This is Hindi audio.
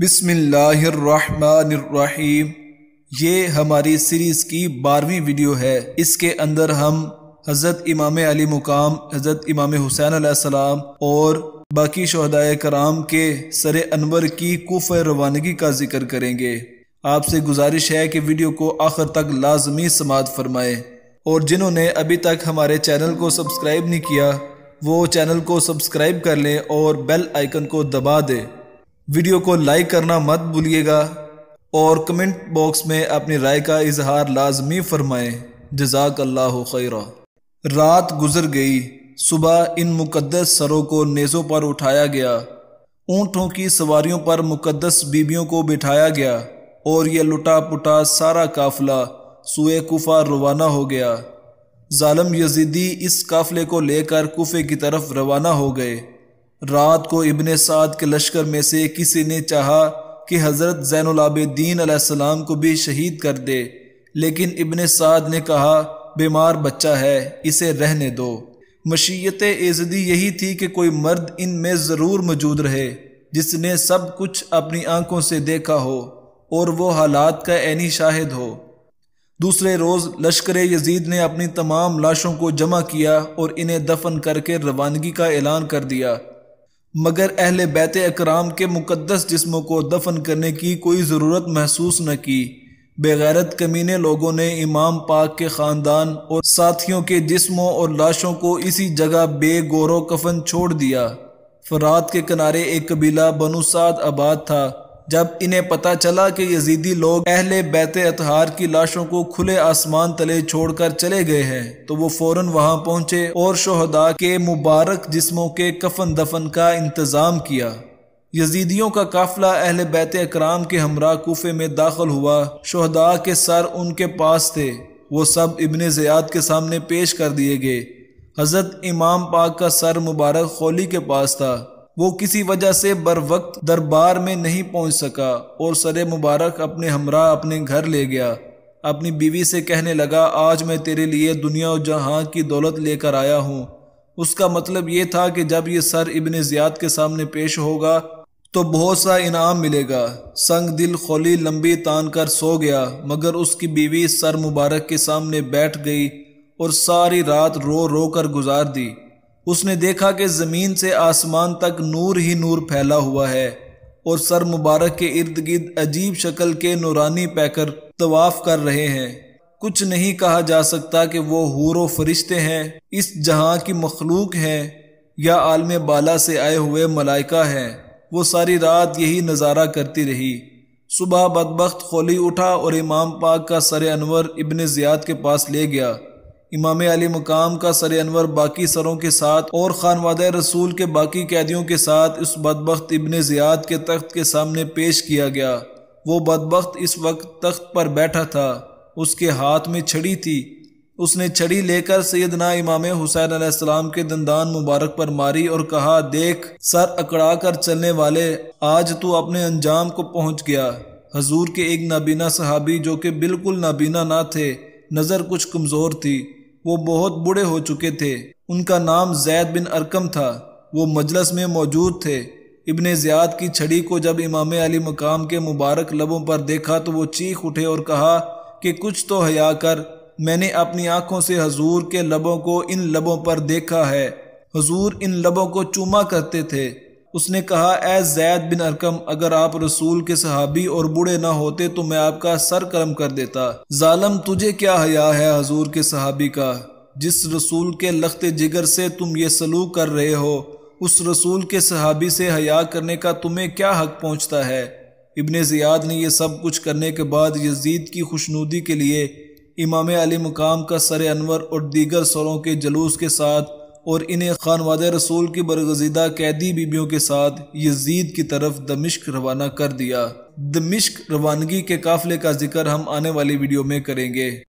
बिस्मिल्लाहिर्रहमानिर्रहीम ये हमारी सीरीज़ की बारहवीं वीडियो है इसके अंदर हम हज़रत इमाम अली मुकाम हज़रत इमाम हुसैन सलाम और बाकी शहदाय कराम के सर अनवर की कुफ रवानगी का जिक्र करेंगे आपसे गुजारिश है कि वीडियो को आखिर तक लाजमी समात फरमाएं और जिन्होंने अभी तक हमारे चैनल को सब्सक्राइब नहीं किया वो चैनल को सब्सक्राइब कर लें और बेल आइकन को दबा दें वीडियो को लाइक करना मत भूलिएगा और कमेंट बॉक्स में अपनी राय का इजहार लाजमी फरमाएं जजाक अल्लाह खैरा रात गुजर गई सुबह इन मुकद्दस सरों को नेज़ों पर उठाया गया ऊँटों की सवारियों पर मुकद्दस बीबियों को बिठाया गया और यह लुटा पुटा सारा काफिला सुए कुफा रवाना हो गया जालम यजीदी इस काफिले को लेकर कुफे की तरफ रवाना हो गए रात को इबन साद के लश्कर में से किसी ने चाहा कि हज़रत ज़ैनलाबद्दीन सलाम को भी शहीद कर दे लेकिन इबन साद ने कहा बीमार बच्चा है इसे रहने दो मशीत एजदी यही थी कि कोई मर्द इन में ज़रूर मौजूद रहे जिसने सब कुछ अपनी आंखों से देखा हो और वो हालात का ऐनी शाहिद हो दूसरे रोज़ लश्कर यजीद ने अपनी तमाम लाशों को जमा किया और इन्हें दफन करके रवानगी का ऐलान कर दिया मगर अहल बैत अकराम के मुकदस जिस्मों को दफन करने की कोई ज़रूरत महसूस न की बेगैरत कमीने लोगों ने इमाम पाक के ख़ानदान और साथियों के जिस्मों और लाशों को इसी जगह बेगौर कफन छोड़ दिया फरात के किनारे एक कबीला बनुसाद आबाद था जब इन्हें पता चला कि यजीदी लोग अहले बैत अतहार की लाशों को खुले आसमान तले छोड़कर चले गए हैं तो वो फौरन वहां पहुंचे और शहदा के मुबारक जिस्मों के कफन दफन का इंतजाम किया यजीदियों का काफिला अहल बैत अक्राम के हमरा कोफे में दाखिल हुआ शहदा के सर उनके पास थे वो सब इबन ज़याद के सामने पेश कर दिए गए हज़रत इमाम पाक का सर मुबारक खोली के पास था वो किसी वजह से बर वक्त दरबार में नहीं पहुंच सका और सरे मुबारक अपने हमरा अपने घर ले गया अपनी बीवी से कहने लगा आज मैं तेरे लिए दुनिया और जहां की दौलत लेकर आया हूँ उसका मतलब ये था कि जब ये सर इबन ज़ियाद के सामने पेश होगा तो बहुत सा इनाम मिलेगा संग दिल खोली लंबी तान कर सो गया मगर उसकी बीवी सर मुबारक के सामने बैठ गई और सारी रात रो रो कर गुजार दी उसने देखा कि ज़मीन से आसमान तक नूर ही नूर फैला हुआ है और सर मुबारक के इर्द गिर्द अजीब शक्ल के नूरानी पैकर तवाफ कर रहे हैं कुछ नहीं कहा जा सकता कि वो हूर फरिश्ते हैं इस जहां की मखलूक हैं या आलम बाला से आए हुए मलाइका हैं वो सारी रात यही नज़ारा करती रही सुबह बदबख्त खोली उठा और इमाम पाक का सर अनवर इब्ने ज़ियाद के पास ले गया इमाम अली मकाम का सर अनवर बाकी सरों के साथ और खानवाद रसूल के बाकी कैदियों के साथ उस बदबख्त इबन ज़ियाद के तख्त के सामने पेश किया गया वो बदबख्त इस वक्त तख्त पर बैठा था उसके हाथ में छड़ी थी उसने छड़ी लेकर सैदना इमाम हुसैन आसमाम के दंदान मुबारक पर मारी और कहा देख सर अकड़ा कर चलने वाले आज तू अपने अंजाम को पहुंच गया हजूर के एक नाबीना सहाबी जो कि बिल्कुल नाबीना ना थे नज़र कुछ कमज़ोर थी वो बहुत बूढ़े हो चुके थे उनका नाम जैद बिन अरकम था वो मजलस में मौजूद थे इबन ज़ियाद की छड़ी को जब इमाम अली मकाम के मुबारक लबों पर देखा तो वो चीख उठे और कहा कि कुछ तो हया कर मैंने अपनी आँखों से हजूर के लबों को इन लबों पर देखा है हजूर इन लबों को चूमा करते थे उसने कहा ए जैद बिन अरकम अगर आप रसूल के सहाबी और बूढ़े ना होते तो मैं आपका सर कलम कर देता जालम तुझे क्या हया है हजूर के सहाबी का जिस रसूल के लखते जिगर से तुम ये सलूक कर रहे हो उस रसूल के सहाबी से हया करने का तुम्हें क्या हक पहुँचता है इबन ज़ियाद ने यह सब कुछ करने के बाद यजीद की खुशनुदी के लिए इमाम अली मुकाम का सर अनवर और दीगर सरों के जलूस के साथ और इन्हें खानवाद रसूल की बरगजीदा कैदी बीबियों के साथ यजीद की तरफ दमिश्क रवाना कर दिया दमिश्क रवानगी के काफले का जिक्र हम आने वाली वीडियो में करेंगे